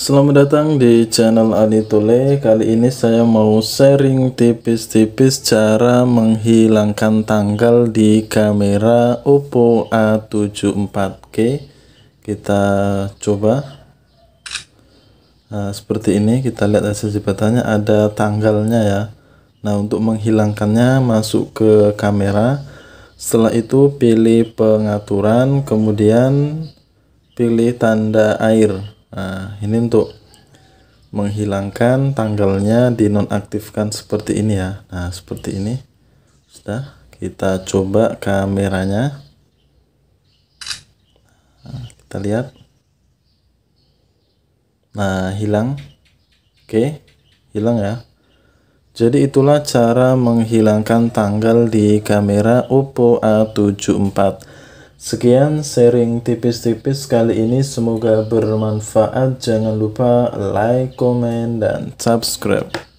Selamat datang di channel Ali Tule. Kali ini saya mau sharing tipis-tipis cara menghilangkan tanggal di kamera Oppo A74K. Kita coba. Nah, seperti ini kita lihat hasil jebatannya ada tanggalnya ya. Nah, untuk menghilangkannya masuk ke kamera. Setelah itu pilih pengaturan, kemudian pilih tanda air nah ini untuk menghilangkan tanggalnya dinonaktifkan seperti ini ya nah seperti ini sudah kita coba kameranya nah, kita lihat nah hilang oke hilang ya jadi itulah cara menghilangkan tanggal di kamera Oppo A74 Sekian sharing tipis-tipis kali ini semoga bermanfaat. Jangan lupa like, comment, dan subscribe.